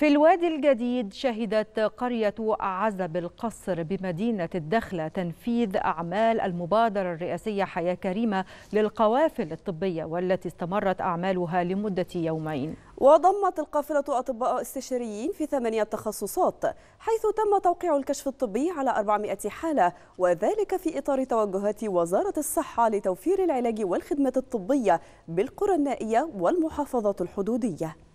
في الوادي الجديد شهدت قرية عزب القصر بمدينة الدخلة تنفيذ أعمال المبادرة الرئاسية حياة كريمة للقوافل الطبية والتي استمرت أعمالها لمدة يومين وضمت القافلة أطباء استشاريين في ثمانية تخصصات حيث تم توقيع الكشف الطبي على 400 حالة وذلك في إطار توجهات وزارة الصحة لتوفير العلاج والخدمة الطبية بالقرى النائية والمحافظات الحدودية